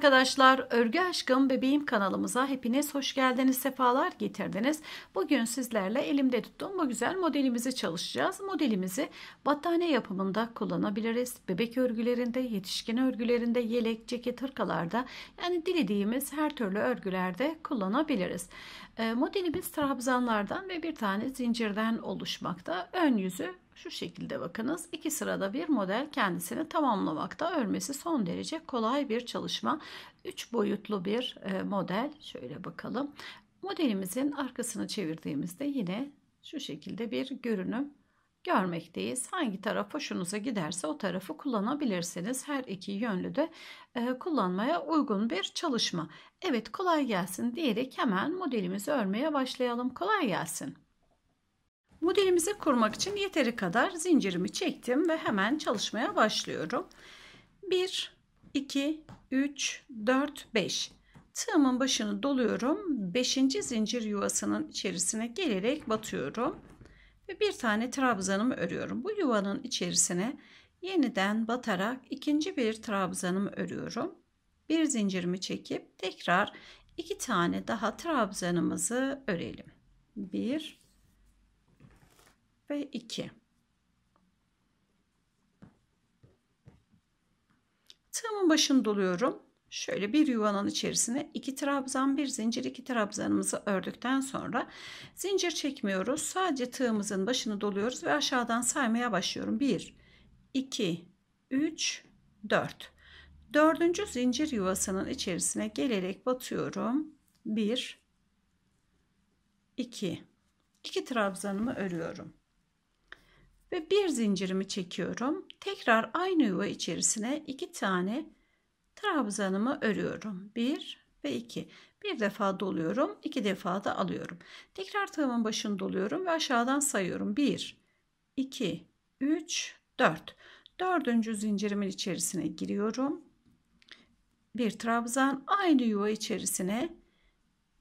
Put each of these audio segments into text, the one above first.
arkadaşlar, Örgü Aşkım Bebeğim kanalımıza hepiniz hoş geldiniz, sefalar getirdiniz. Bugün sizlerle elimde tuttuğum bu güzel modelimizi çalışacağız. Modelimizi battaniye yapımında kullanabiliriz. Bebek örgülerinde, yetişkin örgülerinde, yelek, ceket, hırkalarda yani dilediğimiz her türlü örgülerde kullanabiliriz. Ee, modelimiz trabzanlardan ve bir tane zincirden oluşmakta. Ön yüzü şu şekilde bakınız iki sırada bir model kendisini tamamlamakta örmesi son derece kolay bir çalışma. Üç boyutlu bir e, model şöyle bakalım. Modelimizin arkasını çevirdiğimizde yine şu şekilde bir görünüm görmekteyiz. Hangi taraf hoşunuza giderse o tarafı kullanabilirsiniz. Her iki yönlü de e, kullanmaya uygun bir çalışma. Evet kolay gelsin diyerek hemen modelimizi örmeye başlayalım. Kolay gelsin. Modelimizi kurmak için yeteri kadar zincirimi çektim ve hemen çalışmaya başlıyorum. 1, 2, 3, 4, 5. Tığımın başını doluyorum. 5. zincir yuvasının içerisine gelerek batıyorum. Ve bir tane trabzanımı örüyorum. Bu yuvanın içerisine yeniden batarak ikinci bir trabzanımı örüyorum. Bir zincirimi çekip tekrar iki tane daha trabzanımızı örelim. 1 ve 2. Tığımın başını doluyorum. Şöyle bir yuvanın içerisine iki trabzan bir zincir iki trabzanımızı ördükten sonra zincir çekmiyoruz. Sadece tığımızın başını doluyoruz ve aşağıdan saymaya başlıyorum. 1, 2, 3, 4. Dördüncü zincir yuvasının içerisine gelerek batıyorum. 1, 2. 2 trabzanımı örüyorum ve bir zincirimi çekiyorum. Tekrar aynı yuva içerisine iki tane trabzanımı örüyorum. Bir ve iki. Bir defa doluyorum, iki defa da alıyorum. Tekrar tığımın başını doluyorum ve aşağıdan sayıyorum. Bir, iki, üç, dört. Dördüncü zincirimin içerisine giriyorum. Bir trabzan aynı yuva içerisine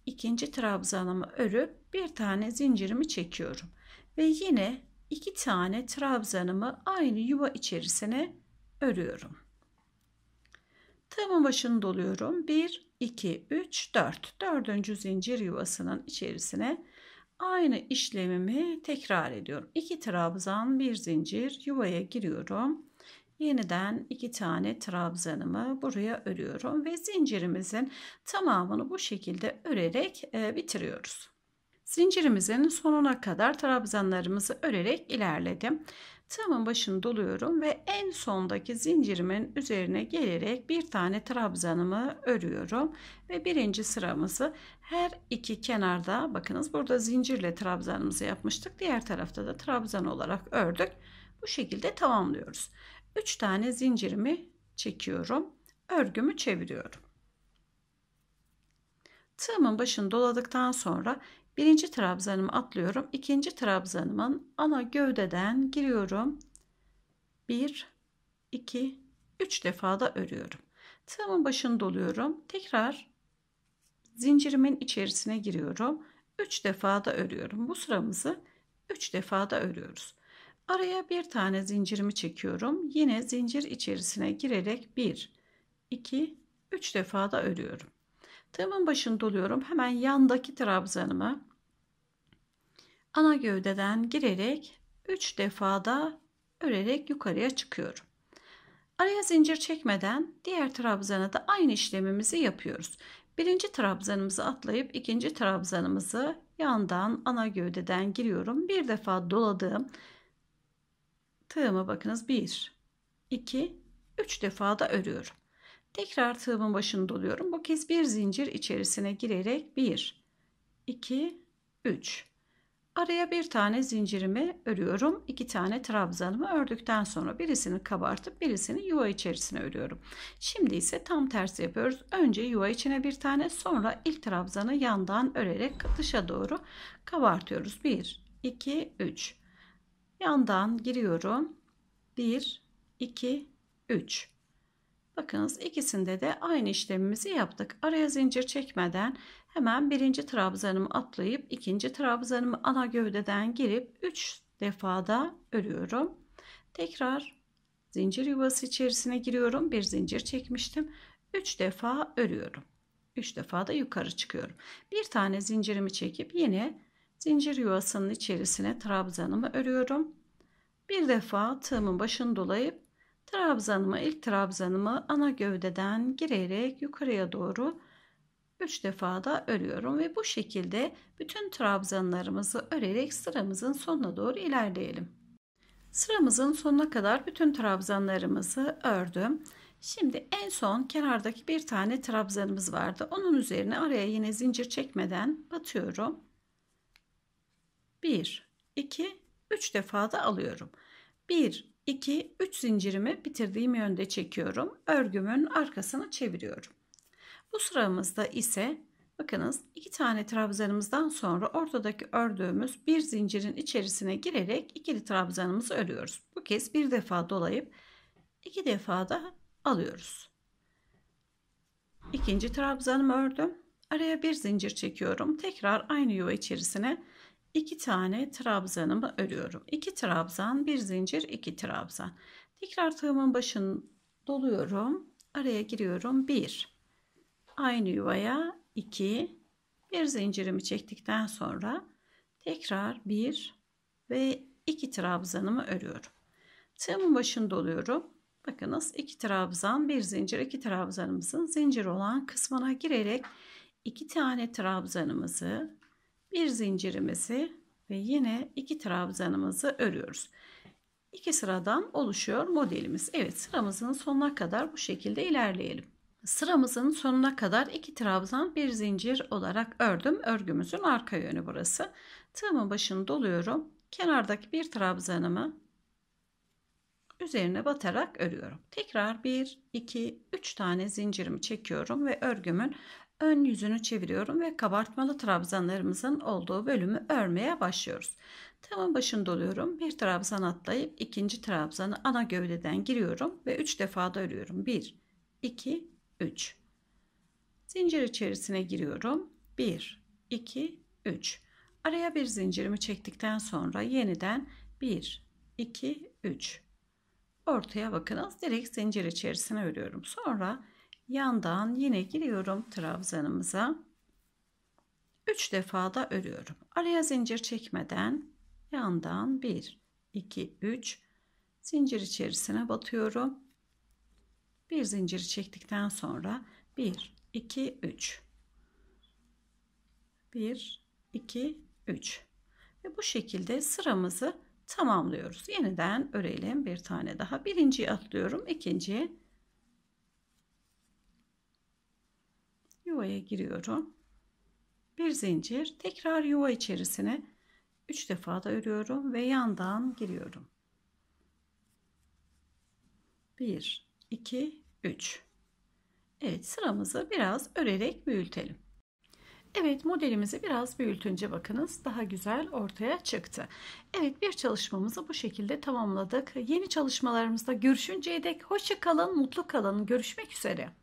ikinci trabzanımı örüp bir tane zincirimi çekiyorum. Ve yine iki tane trabzanımı aynı yuva içerisine örüyorum. Tığımın başını doluyorum. 1, 2, 3, 4. Dördüncü zincir yuvasının içerisine aynı işlemimi tekrar ediyorum. 2 trabzan, 1 zincir yuvaya giriyorum. Yeniden 2 tane trabzanımı buraya örüyorum ve zincirimizin tamamını bu şekilde örerek e, bitiriyoruz. Zincirimizin sonuna kadar trabzanlarımızı örerek ilerledim. Tığımın başını doluyorum ve en sondaki zincirimin üzerine gelerek bir tane trabzanımı örüyorum. Ve birinci sıramızı her iki kenarda bakınız burada zincirle trabzanımızı yapmıştık. Diğer tarafta da trabzan olarak ördük. Bu şekilde tamamlıyoruz. 3 tane zincirimi çekiyorum. Örgümü çeviriyorum. Tığımın başını doladıktan sonra Birinci trabzanımı atlıyorum. ikinci trabzanımın ana gövdeden giriyorum. 1, 2, 3 defa da örüyorum. Tığımın başını doluyorum. Tekrar zincirimin içerisine giriyorum. 3 defa da örüyorum. Bu sıramızı 3 defa da örüyoruz. Araya bir tane zincirimi çekiyorum. Yine zincir içerisine girerek 1, 2, 3 defa da örüyorum. Tığımın başını doluyorum. Hemen yandaki trabzanımı ana gövdeden girerek 3 defada örerek yukarıya çıkıyorum. Araya zincir çekmeden diğer trabzana da aynı işlemimizi yapıyoruz. Birinci trabzanımızı atlayıp ikinci trabzanımızı yandan ana gövdeden giriyorum. Bir defa doladığım tığımı bakınız 1, 2, 3 defada örüyorum. Tekrar tığımın başını doluyorum. Bu kez bir zincir içerisine girerek 1, 2, 3. Araya bir tane zincirimi örüyorum. iki tane trabzanımı ördükten sonra birisini kabartıp birisini yuva içerisine örüyorum. Şimdi ise tam tersi yapıyoruz. Önce yuva içine bir tane sonra ilk trabzanı yandan örerek dışa doğru kabartıyoruz. 1, 2, 3. Yandan giriyorum. 1, 2, 3. Bakınız ikisinde de aynı işlemimizi yaptık. Araya zincir çekmeden hemen birinci trabzanımı atlayıp ikinci trabzanımı ana gövdeden girip 3 defada örüyorum. Tekrar zincir yuvası içerisine giriyorum. Bir zincir çekmiştim. 3 defa örüyorum. 3 defa da yukarı çıkıyorum. Bir tane zincirimi çekip yine zincir yuvasının içerisine trabzanımı örüyorum. Bir defa tığımın başını dolayıp Trabzanımı, ilk trabzanımı ana gövdeden girerek yukarıya doğru 3 defa da örüyorum ve bu şekilde bütün trabzanlarımızı örerek sıramızın sonuna doğru ilerleyelim. Sıramızın sonuna kadar bütün trabzanlarımızı ördüm. Şimdi en son kenardaki bir tane trabzanımız vardı. Onun üzerine araya yine zincir çekmeden batıyorum. 1, 2, 3 defa da alıyorum. 1, 2 3 zincirimi bitirdiğim yönde çekiyorum. Örgümün arkasını çeviriyorum. Bu sıramızda ise bakınız iki tane trabzanımızdan sonra ortadaki ördüğümüz bir zincirin içerisine girerek ikili trabzanımızı örüyoruz. Bu kez bir defa dolayıp iki defa da alıyoruz. İkinci trabzanımı ördüm. Araya bir zincir çekiyorum. Tekrar aynı yuva içerisine 2 tane trabzanımı örüyorum. İki trabzan, bir zincir, iki trabzan. Tekrar tığımın başını doluyorum. Araya giriyorum. bir. Aynı yuvaya iki. Bir zincirimi çektikten sonra tekrar bir ve iki trabzanımı örüyorum. Tığımın başını doluyorum. Bakınız iki trabzan, bir zincir, iki trabzanımızın zincir olan kısmına girerek iki tane trabzanımızı bir zincirimizi ve yine iki trabzanımızı örüyoruz. İki sıradan oluşuyor modelimiz. Evet sıramızın sonuna kadar bu şekilde ilerleyelim. Sıramızın sonuna kadar iki trabzan bir zincir olarak ördüm. Örgümüzün arka yönü burası. Tığımın başını doluyorum. Kenardaki bir trabzanımı üzerine batarak örüyorum. Tekrar 1, 2, 3 tane zincirimi çekiyorum ve örgümün ön yüzünü çeviriyorum ve kabartmalı trabzanlarımızın olduğu bölümü örmeye başlıyoruz. Tamın başını doluyorum. Bir trabzan atlayıp ikinci trabzanı ana gövdeden giriyorum ve 3 defa da örüyorum. 1, 2, 3. Zincir içerisine giriyorum. 1, 2, 3. Araya bir zincirimi çektikten sonra yeniden 1, 2, 3. Ortaya bakınız. Direkt zincir içerisine örüyorum. Sonra yandan yine giriyorum trabzanımıza. 3 defa da örüyorum. Araya zincir çekmeden yandan 1 2 3 zincir içerisine batıyorum. Bir zinciri çektikten sonra 1 2 3 1 2 3 ve bu şekilde sıramızı tamamlıyoruz. Yeniden örelim bir tane daha. Birinciyi atlıyorum, ikinciye yuvaya giriyorum. Bir zincir tekrar yuva içerisine 3 defa da örüyorum ve yandan giriyorum. 1 2 3 Evet sıramızı biraz örerek büyütelim. Evet modelimizi biraz büyütünce bakınız daha güzel ortaya çıktı. Evet bir çalışmamızı bu şekilde tamamladık. Yeni çalışmalarımızda görüşünceye dek hoşça kalın, mutlu kalın. Görüşmek üzere.